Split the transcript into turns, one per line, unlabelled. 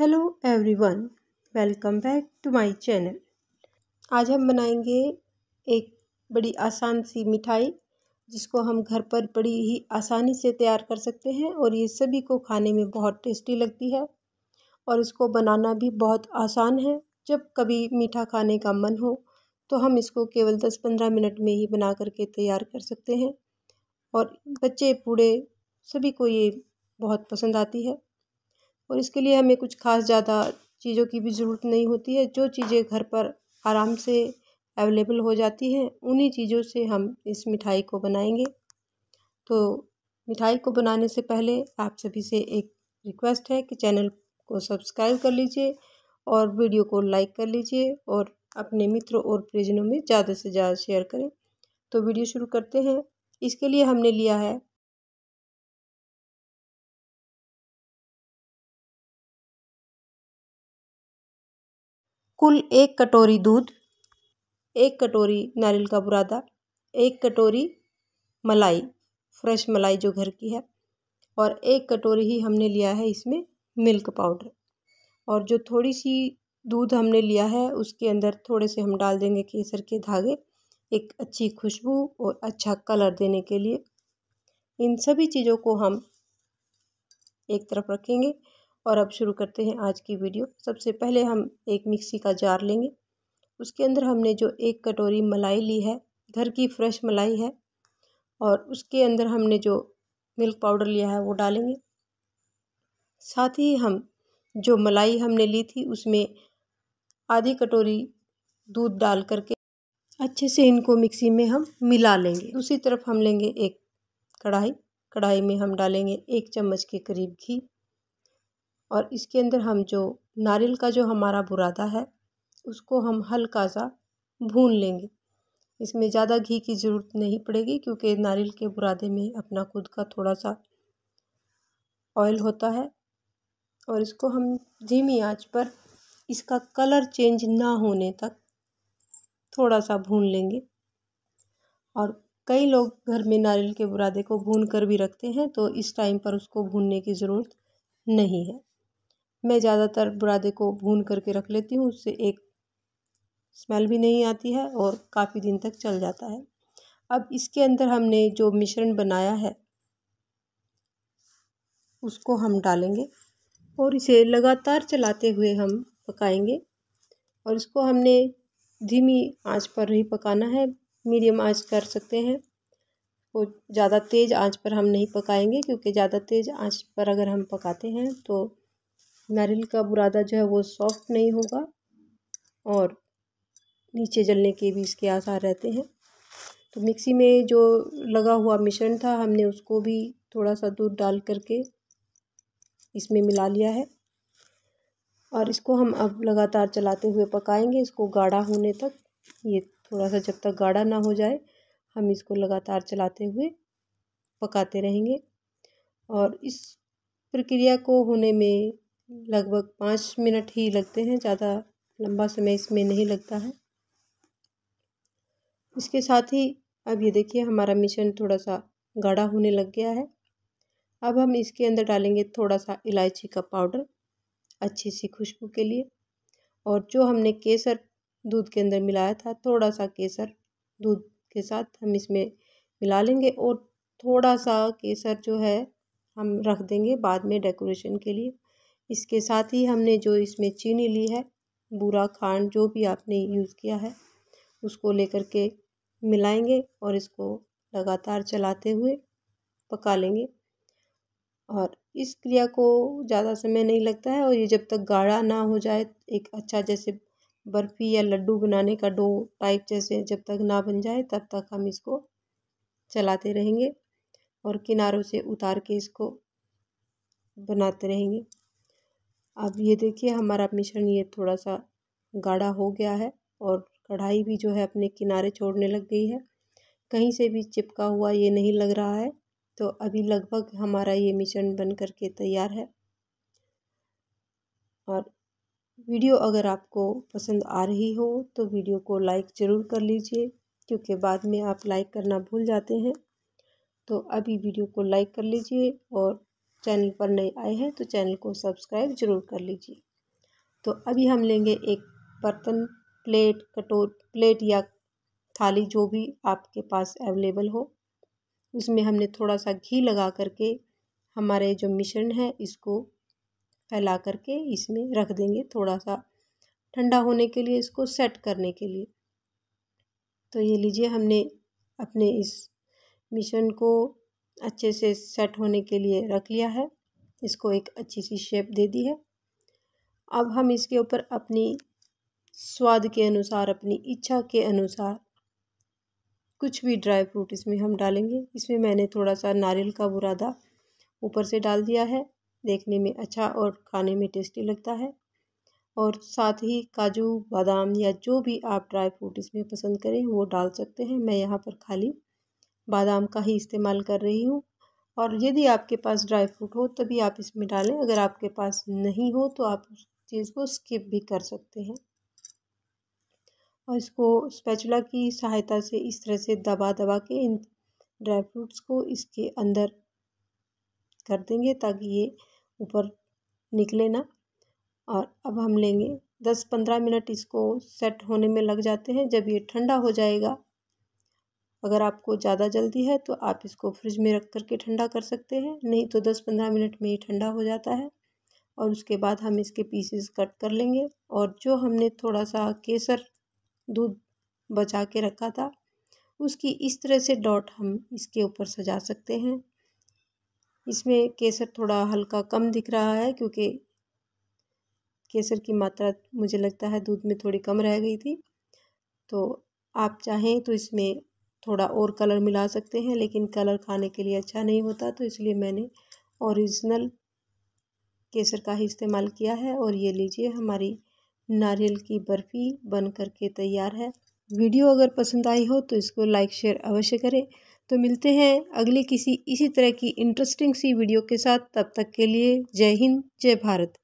hello everyone welcome back to my channel आज हम बनाएंगे एक बड़ी आसान सी मिठाई जिसको हम घर पर बड़ी ही आसानी से तैयार कर सकते हैं और ये सभी को खाने में बहुत टेस्टी लगती है और इसको बनाना भी बहुत आसान है जब कभी मीठा खाने का मन हो तो हम इसको केवल दस पंद्रह मिनट में ही बना करके तैयार कर सकते हैं और बच्चे बूढ़े सभी को ये बहुत पसंद आती है और इसके लिए हमें कुछ खास ज़्यादा चीज़ों की भी ज़रूरत नहीं होती है जो चीज़ें घर पर आराम से अवेलेबल हो जाती हैं उन्हीं चीज़ों से हम इस मिठाई को बनाएंगे तो मिठाई को बनाने से पहले आप सभी से एक रिक्वेस्ट है कि चैनल को सब्सक्राइब कर लीजिए और वीडियो को लाइक कर लीजिए और अपने मित्रों और परिजनों में ज़्यादा से ज़्यादा शेयर करें तो वीडियो शुरू करते हैं इसके लिए हमने लिया है कुल एक कटोरी दूध एक कटोरी नारियल का बुरादा एक कटोरी मलाई फ्रेश मलाई जो घर की है और एक कटोरी ही हमने लिया है इसमें मिल्क पाउडर और जो थोड़ी सी दूध हमने लिया है उसके अंदर थोड़े से हम डाल देंगे केसर के धागे एक अच्छी खुशबू और अच्छा कलर देने के लिए इन सभी चीज़ों को हम एक तरफ रखेंगे और अब शुरू करते हैं आज की वीडियो सबसे पहले हम एक मिक्सी का जार लेंगे उसके अंदर हमने जो एक कटोरी मलाई ली है घर की फ्रेश मलाई है और उसके अंदर हमने जो मिल्क पाउडर लिया है वो डालेंगे साथ ही हम जो मलाई हमने ली थी उसमें आधी कटोरी दूध डाल करके अच्छे से इनको मिक्सी में हम मिला लेंगे दूसरी तरफ हम लेंगे एक कढ़ाई कढ़ाई में हम डालेंगे एक चम्मच के करीब घी और इसके अंदर हम जो नारियल का जो हमारा बुरादा है उसको हम हल्का सा भून लेंगे इसमें ज़्यादा घी की ज़रूरत नहीं पड़ेगी क्योंकि नारियल के बुरादे में अपना खुद का थोड़ा सा ऑयल होता है और इसको हम धीमी आंच पर इसका कलर चेंज ना होने तक थोड़ा सा भून लेंगे और कई लोग घर में नारियल के बुरादे को भून कर भी रखते हैं तो इस टाइम पर उसको भूनने की ज़रूरत नहीं है मैं ज़्यादातर बुरादे को भून करके रख लेती हूँ उससे एक स्मेल भी नहीं आती है और काफ़ी दिन तक चल जाता है अब इसके अंदर हमने जो मिश्रण बनाया है उसको हम डालेंगे और इसे लगातार चलाते हुए हम पकाएंगे और इसको हमने धीमी आंच पर ही पकाना है मीडियम आंच कर सकते हैं वो ज़्यादा तेज़ आंच पर हम नहीं पकाएंगे क्योंकि ज़्यादा तेज़ आंच पर अगर हम पकाते हैं तो नारियल का बुरादा जो है वो सॉफ्ट नहीं होगा और नीचे जलने के भी इसके आसार रहते हैं तो मिक्सी में जो लगा हुआ मिश्रण था हमने उसको भी थोड़ा सा दूध डाल करके इसमें मिला लिया है और इसको हम अब लगातार चलाते हुए पकाएंगे इसको गाढ़ा होने तक ये थोड़ा सा जब तक गाढ़ा ना हो जाए हम इसको लगातार चलाते हुए पकाते रहेंगे और इस प्रक्रिया को होने में लगभग पाँच मिनट ही लगते हैं ज़्यादा लंबा समय इसमें नहीं लगता है इसके साथ ही अब ये देखिए हमारा मिश्रण थोड़ा सा गाढ़ा होने लग गया है अब हम इसके अंदर डालेंगे थोड़ा सा इलायची का पाउडर अच्छी सी खुशबू के लिए और जो हमने केसर दूध के अंदर मिलाया था थोड़ा सा केसर दूध के साथ हम इसमें मिला लेंगे और थोड़ा सा केसर जो है हम रख देंगे बाद में डेकोरेशन के लिए इसके साथ ही हमने जो इसमें चीनी ली है बूरा खांड जो भी आपने यूज़ किया है उसको लेकर के मिलाएंगे और इसको लगातार चलाते हुए पका लेंगे और इस क्रिया को ज़्यादा समय नहीं लगता है और ये जब तक गाढ़ा ना हो जाए एक अच्छा जैसे बर्फ़ी या लड्डू बनाने का डो टाइप जैसे जब तक ना बन जाए तब तक हम इसको चलाते रहेंगे और किनारों से उतार के इसको बनाते रहेंगे अब ये देखिए हमारा मिश्रण ये थोड़ा सा गाढ़ा हो गया है और कढ़ाई भी जो है अपने किनारे छोड़ने लग गई है कहीं से भी चिपका हुआ ये नहीं लग रहा है तो अभी लगभग हमारा ये मिश्रण बन कर के तैयार है और वीडियो अगर आपको पसंद आ रही हो तो वीडियो को लाइक ज़रूर कर लीजिए क्योंकि बाद में आप लाइक करना भूल जाते हैं तो अभी वीडियो को लाइक कर लीजिए और चैनल पर नए आए हैं तो चैनल को सब्सक्राइब जरूर कर लीजिए तो अभी हम लेंगे एक बर्तन प्लेट कटोर प्लेट या थाली जो भी आपके पास अवेलेबल हो उसमें हमने थोड़ा सा घी लगा करके हमारे जो मिश्रण है इसको फैला करके इसमें रख देंगे थोड़ा सा ठंडा होने के लिए इसको सेट करने के लिए तो ये लीजिए हमने अपने इस मिश्रण को अच्छे से सेट होने के लिए रख लिया है इसको एक अच्छी सी शेप दे दी है अब हम इसके ऊपर अपनी स्वाद के अनुसार अपनी इच्छा के अनुसार कुछ भी ड्राई फ्रूट इसमें हम डालेंगे इसमें मैंने थोड़ा सा नारियल का बुरादा ऊपर से डाल दिया है देखने में अच्छा और खाने में टेस्टी लगता है और साथ ही काजू बादाम या जो भी आप ड्राई फ्रूट इसमें पसंद करें वो डाल सकते हैं मैं यहाँ पर खाली बादाम का ही इस्तेमाल कर रही हूँ और यदि आपके पास ड्राई फ्रूट हो तभी आप इसमें डालें अगर आपके पास नहीं हो तो आप उस चीज़ को स्किप भी कर सकते हैं और इसको स्पैचुला की सहायता से इस तरह से दबा दबा के इन ड्राई फ्रूट्स को इसके अंदर कर देंगे ताकि ये ऊपर निकले ना और अब हम लेंगे दस पंद्रह मिनट इसको सेट होने में लग जाते हैं जब ये ठंडा हो जाएगा अगर आपको ज़्यादा जल्दी है तो आप इसको फ्रिज में रख करके ठंडा कर सकते हैं नहीं तो दस पंद्रह मिनट में ही ठंडा हो जाता है और उसके बाद हम इसके पीसेस कट कर लेंगे और जो हमने थोड़ा सा केसर दूध बचा के रखा था उसकी इस तरह से डॉट हम इसके ऊपर सजा सकते हैं इसमें केसर थोड़ा हल्का कम दिख रहा है क्योंकि केसर की मात्रा मुझे लगता है दूध में थोड़ी कम रह गई थी तो आप चाहें तो इसमें थोड़ा और कलर मिला सकते हैं लेकिन कलर खाने के लिए अच्छा नहीं होता तो इसलिए मैंने ओरिजिनल केसर का ही इस्तेमाल किया है और ये लीजिए हमारी नारियल की बर्फ़ी बन कर के तैयार है वीडियो अगर पसंद आई हो तो इसको लाइक शेयर अवश्य करें तो मिलते हैं अगली किसी इसी तरह की इंटरेस्टिंग सी वीडियो के साथ तब तक के लिए जय हिंद जय भारत